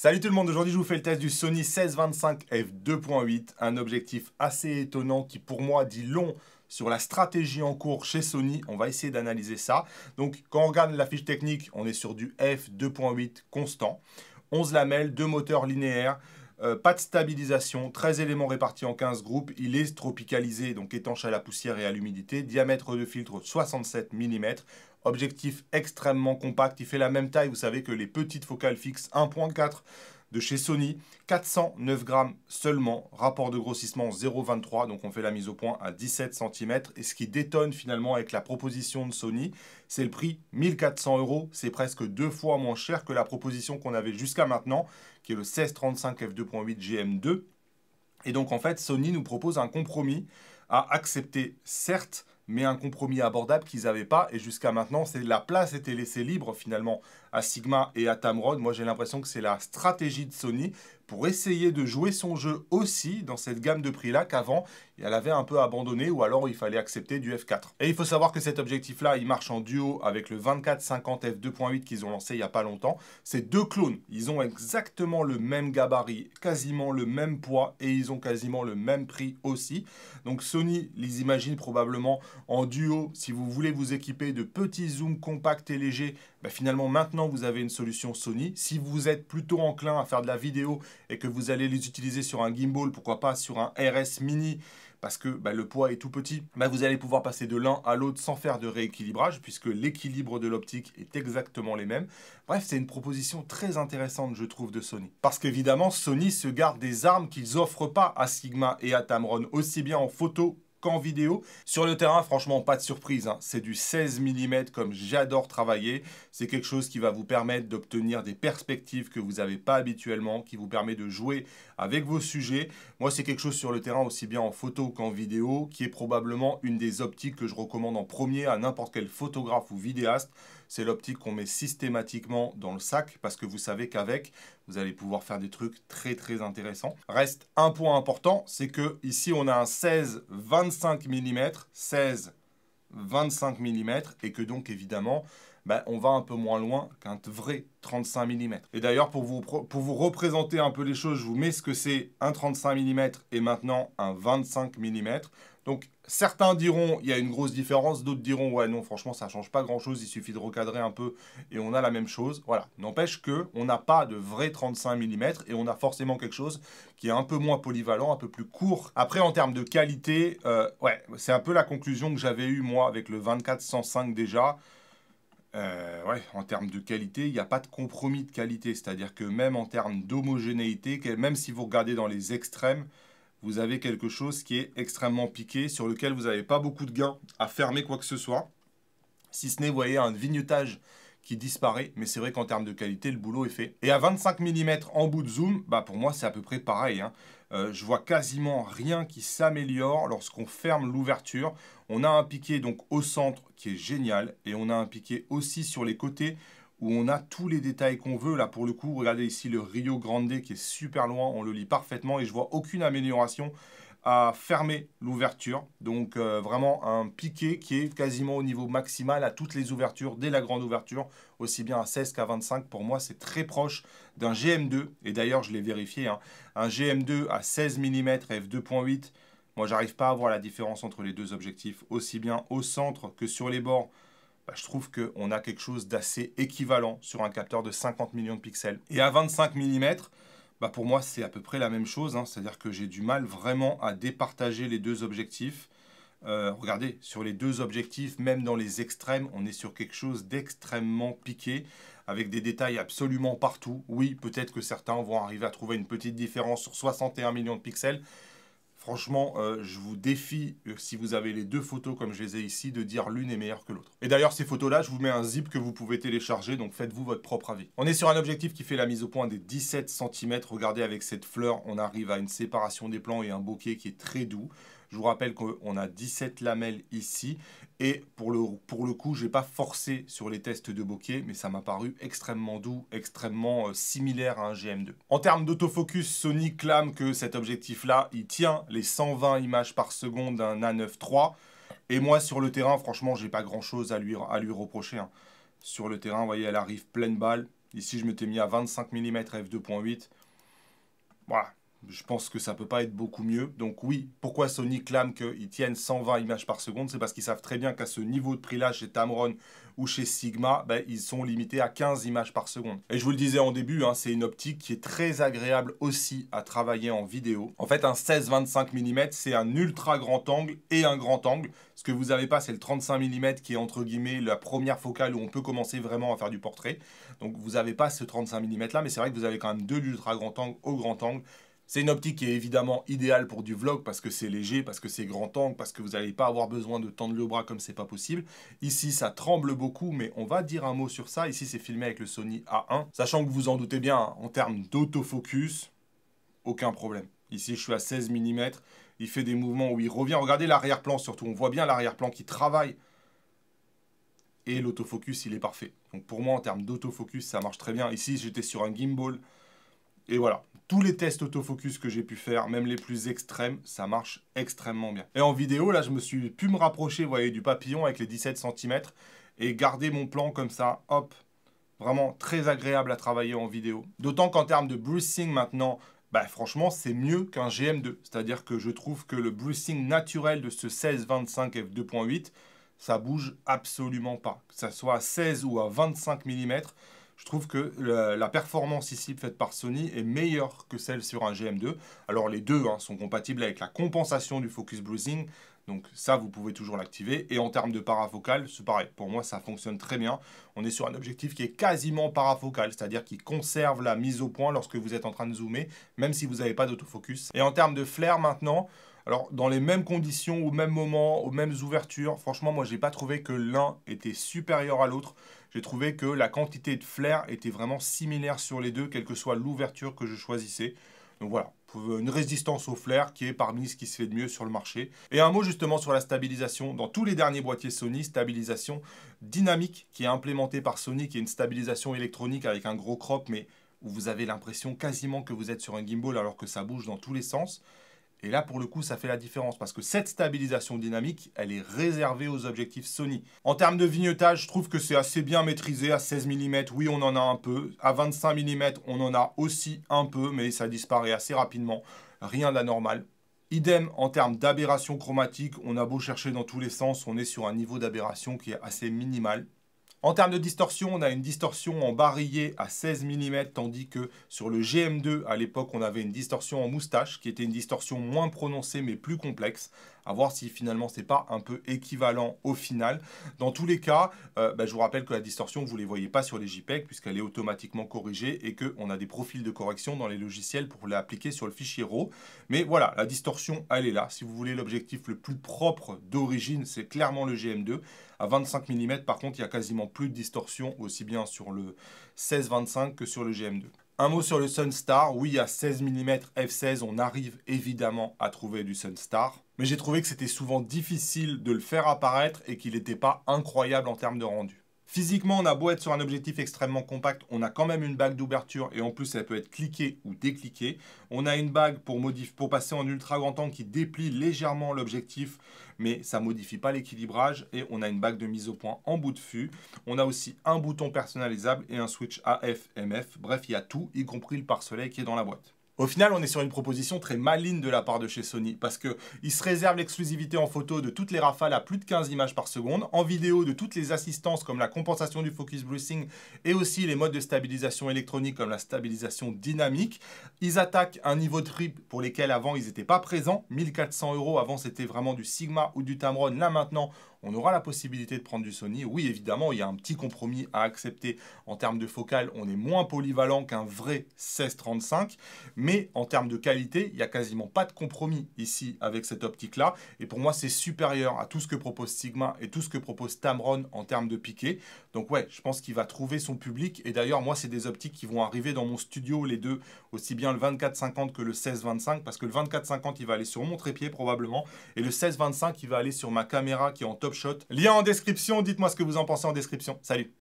Salut tout le monde, aujourd'hui je vous fais le test du Sony 1625 f2.8, un objectif assez étonnant qui pour moi dit long sur la stratégie en cours chez Sony, on va essayer d'analyser ça. Donc quand on regarde la fiche technique, on est sur du f2.8 constant, 11 lamelles, 2 moteurs linéaires, euh, pas de stabilisation, 13 éléments répartis en 15 groupes, il est tropicalisé, donc étanche à la poussière et à l'humidité, diamètre de filtre 67 mm, Objectif extrêmement compact, il fait la même taille, vous savez, que les petites focales fixes 1.4 de chez Sony. 409 grammes seulement, rapport de grossissement 0,23, donc on fait la mise au point à 17 cm. Et ce qui détonne finalement avec la proposition de Sony, c'est le prix 1400 euros. C'est presque deux fois moins cher que la proposition qu'on avait jusqu'à maintenant, qui est le 1635 f2.8 GM2. Et donc en fait, Sony nous propose un compromis à accepter, certes, mais un compromis abordable qu'ils n'avaient pas. Et jusqu'à maintenant, c'est la place était laissée libre finalement à Sigma et à Tamron. Moi, j'ai l'impression que c'est la stratégie de Sony pour essayer de jouer son jeu aussi dans cette gamme de prix-là qu'avant, elle avait un peu abandonné ou alors il fallait accepter du F4. Et il faut savoir que cet objectif-là, il marche en duo avec le 24-50 f2.8 qu'ils ont lancé il n'y a pas longtemps. C'est deux clones. Ils ont exactement le même gabarit, quasiment le même poids et ils ont quasiment le même prix aussi. Donc Sony les imagine probablement en duo. Si vous voulez vous équiper de petits zooms compacts et légers bah, finalement maintenant vous avez une solution Sony. Si vous êtes plutôt enclin à faire de la vidéo et que vous allez les utiliser sur un gimbal, pourquoi pas sur un RS mini parce que bah, le poids est tout petit, bah, vous allez pouvoir passer de l'un à l'autre sans faire de rééquilibrage, puisque l'équilibre de l'optique est exactement les mêmes. Bref, c'est une proposition très intéressante, je trouve, de Sony. Parce qu'évidemment, Sony se garde des armes qu'ils offrent pas à Sigma et à Tamron, aussi bien en photo qu'en vidéo. Sur le terrain, franchement, pas de surprise. Hein. C'est du 16 mm comme j'adore travailler. C'est quelque chose qui va vous permettre d'obtenir des perspectives que vous n'avez pas habituellement, qui vous permet de jouer avec vos sujets. Moi, c'est quelque chose sur le terrain aussi bien en photo qu'en vidéo, qui est probablement une des optiques que je recommande en premier à n'importe quel photographe ou vidéaste. C'est l'optique qu'on met systématiquement dans le sac parce que vous savez qu'avec, vous allez pouvoir faire des trucs très très intéressants. Reste un point important, c'est que ici on a un 16-25 mm, 16 25 mm et que donc évidemment ben, on va un peu moins loin qu'un vrai 35 mm. Et d'ailleurs pour vous, pour vous représenter un peu les choses, je vous mets ce que c'est un 35 mm et maintenant un 25 mm. Donc certains diront il y a une grosse différence, d'autres diront ouais non franchement ça change pas grand chose, il suffit de recadrer un peu et on a la même chose. Voilà, n'empêche que on n'a pas de vrai 35 mm et on a forcément quelque chose qui est un peu moins polyvalent, un peu plus court. Après en termes de qualité, euh, ouais c'est un peu la conclusion que j'avais eue moi avec le 24-105 déjà. Euh, ouais, en termes de qualité, il n'y a pas de compromis de qualité, c'est-à-dire que même en termes d'homogénéité, même si vous regardez dans les extrêmes, vous avez quelque chose qui est extrêmement piqué, sur lequel vous n'avez pas beaucoup de gains à fermer quoi que ce soit. Si ce n'est, vous voyez, un vignetage qui disparaît, mais c'est vrai qu'en termes de qualité, le boulot est fait. Et à 25 mm en bout de zoom, bah pour moi, c'est à peu près pareil. Hein. Euh, je vois quasiment rien qui s'améliore lorsqu'on ferme l'ouverture. On a un piqué donc au centre qui est génial, et on a un piqué aussi sur les côtés où on a tous les détails qu'on veut. Là, pour le coup, regardez ici le Rio Grande qui est super loin, on le lit parfaitement et je vois aucune amélioration à fermer l'ouverture. Donc euh, vraiment un piqué qui est quasiment au niveau maximal à toutes les ouvertures, dès la grande ouverture, aussi bien à 16 qu'à 25. Pour moi, c'est très proche d'un GM2. Et d'ailleurs, je l'ai vérifié, hein. un GM2 à 16 mm f2.8. Moi, j'arrive pas à voir la différence entre les deux objectifs, aussi bien au centre que sur les bords bah, je trouve qu'on a quelque chose d'assez équivalent sur un capteur de 50 millions de pixels. Et à 25 mm, bah, pour moi, c'est à peu près la même chose. Hein. C'est-à-dire que j'ai du mal vraiment à départager les deux objectifs. Euh, regardez, sur les deux objectifs, même dans les extrêmes, on est sur quelque chose d'extrêmement piqué, avec des détails absolument partout. Oui, peut-être que certains vont arriver à trouver une petite différence sur 61 millions de pixels, Franchement, euh, je vous défie, euh, si vous avez les deux photos comme je les ai ici, de dire l'une est meilleure que l'autre. Et d'ailleurs, ces photos-là, je vous mets un zip que vous pouvez télécharger, donc faites-vous votre propre avis. On est sur un objectif qui fait la mise au point des 17 cm. Regardez avec cette fleur, on arrive à une séparation des plans et un bokeh qui est très doux. Je vous rappelle qu'on a 17 lamelles ici. Et pour le, pour le coup, je n'ai pas forcé sur les tests de bokeh, mais ça m'a paru extrêmement doux, extrêmement euh, similaire à un GM2. En termes d'autofocus, Sony clame que cet objectif-là, il tient les 120 images par seconde d'un A9 Et moi, sur le terrain, franchement, j'ai pas grand-chose à lui, à lui reprocher. Hein. Sur le terrain, vous voyez, elle arrive pleine balle. Ici, je m'étais mis à 25 mm f2.8. Voilà, je pense que ça peut pas être beaucoup mieux. Donc oui, pourquoi Sony clame qu'ils tiennent 120 images par seconde C'est parce qu'ils savent très bien qu'à ce niveau de prix-là, chez Tamron ou chez Sigma, ben, ils sont limités à 15 images par seconde. Et je vous le disais en début, hein, c'est une optique qui est très agréable aussi à travailler en vidéo. En fait, un 16-25 mm, c'est un ultra grand angle et un grand angle. Ce que vous n'avez pas, c'est le 35 mm qui est entre guillemets la première focale où on peut commencer vraiment à faire du portrait. Donc vous n'avez pas ce 35 mm là, mais c'est vrai que vous avez quand même deux ultra grand angle au grand angle c'est une optique qui est évidemment idéale pour du vlog parce que c'est léger, parce que c'est grand angle, parce que vous n'allez pas avoir besoin de tendre le bras comme c'est pas possible. Ici, ça tremble beaucoup, mais on va dire un mot sur ça. Ici, c'est filmé avec le Sony A1. Sachant que vous en doutez bien, hein, en termes d'autofocus, aucun problème. Ici, je suis à 16 mm. Il fait des mouvements où il revient. Regardez l'arrière-plan surtout. On voit bien l'arrière-plan qui travaille. Et l'autofocus, il est parfait. Donc pour moi, en termes d'autofocus, ça marche très bien. Ici, j'étais sur un gimbal. Et voilà, tous les tests autofocus que j'ai pu faire, même les plus extrêmes, ça marche extrêmement bien. Et en vidéo, là, je me suis pu me rapprocher, vous voyez, du papillon avec les 17 cm et garder mon plan comme ça, hop. Vraiment très agréable à travailler en vidéo. D'autant qu'en termes de bruising maintenant, bah, franchement, c'est mieux qu'un GM2. C'est-à-dire que je trouve que le bruising naturel de ce 16-25 f2.8, ça bouge absolument pas. Que ça soit à 16 ou à 25 mm, je trouve que la, performance ici faite par Sony est meilleure que celle sur un GM2. Alors les deux hein, sont compatibles avec la compensation du focus bruising, donc ça, vous pouvez toujours l'activer. Et en termes de parafocale, c'est pareil. Pour moi, ça fonctionne très bien. On est sur un objectif qui est quasiment parafocal, c'est-à-dire qui conserve la mise au point lorsque vous êtes en train de zoomer, même si vous n'avez pas d'autofocus. Et en termes de flair maintenant, alors dans les mêmes conditions, au même moment, aux mêmes ouvertures, franchement, moi, je n'ai pas trouvé que l'un était supérieur à l'autre j'ai trouvé que la quantité de flair était vraiment similaire sur les deux, quelle que soit l'ouverture que je choisissais. Donc voilà, une résistance au flair qui est parmi ce qui se fait de mieux sur le marché. Et un mot justement sur la stabilisation. Dans tous les derniers boîtiers Sony, stabilisation dynamique qui est implémentée par Sony, qui est une stabilisation électronique avec un gros crop, mais où vous avez l'impression quasiment que vous êtes sur un gimbal alors que ça bouge dans tous les sens. Et là, pour le coup, ça fait la différence parce que cette stabilisation dynamique, elle est réservée aux objectifs Sony. En termes de vignotage, je trouve que c'est assez bien maîtrisé. À 16 mm, oui, on en a un peu. À 25 mm, on en a aussi un peu, mais ça disparaît assez rapidement. Rien d'anormal. Idem en termes d'aberration chromatique, on a beau chercher dans tous les sens, on est sur un niveau d'aberration qui est assez minimal. En termes de distorsion, on a une distorsion en barillet à 16 mm, tandis que sur le GM2, à l'époque, on avait une distorsion en moustache, qui était une distorsion moins prononcée mais plus complexe, à voir si finalement c'est pas un peu équivalent au final. Dans tous les cas, euh, bah, je vous rappelle que la distorsion, vous ne les voyez pas sur les JPEG puisqu'elle est automatiquement corrigée et qu'on a des profils de correction dans les logiciels pour l'appliquer sur le fichier RAW. Mais voilà, la distorsion, elle est là. Si vous voulez l'objectif le plus propre d'origine, c'est clairement le GM2. À 25 mm, par contre, il n'y a quasiment plus de distorsion, aussi bien sur le 16-25 que sur le GM2. Un mot sur le Sunstar. Oui, à 16 mm f16, on arrive évidemment à trouver du Sunstar. Mais j'ai trouvé que c'était souvent difficile de le faire apparaître et qu'il n'était pas incroyable en termes de rendu. Physiquement, on a beau être sur un objectif extrêmement compact, on a quand même une bague d'ouverture et en plus, elle peut être cliquée ou décliquée. On a une bague pour, pour passer en ultra grand angle qui déplie légèrement l'objectif, mais ça ne modifie pas l'équilibrage et on a une bague de mise au point en bout de fût. On a aussi un bouton personnalisable et un switch AF-MF. Bref, il y a tout, y compris le parcelet qui est dans la boîte. Au final, on est sur une proposition très maligne de la part de chez Sony, parce qu'ils se réservent l'exclusivité en photo de toutes les rafales à plus de 15 images par seconde, en vidéo de toutes les assistances comme la compensation du focus bruising et aussi les modes de stabilisation électronique comme la stabilisation dynamique. Ils attaquent un niveau de trip pour lesquels avant ils n'étaient pas présents, 1400 euros, avant c'était vraiment du Sigma ou du Tamron, là maintenant on aura la possibilité de prendre du Sony. Oui, évidemment, il y a un petit compromis à accepter en termes de focale. On est moins polyvalent qu'un vrai 1635, mais en termes de qualité, il n'y a quasiment pas de compromis ici avec cette optique-là. Et pour moi, c'est supérieur à tout ce que propose Sigma et tout ce que propose Tamron en termes de piqué. Donc ouais, je pense qu'il va trouver son public. Et d'ailleurs, moi, c'est des optiques qui vont arriver dans mon studio, les deux, aussi bien le 24-50 que le 16-25, parce que le 24-50, il va aller sur mon trépied probablement, et le 16-25, il va aller sur ma caméra qui est en top Shot. Lien en description, dites-moi ce que vous en pensez en description. Salut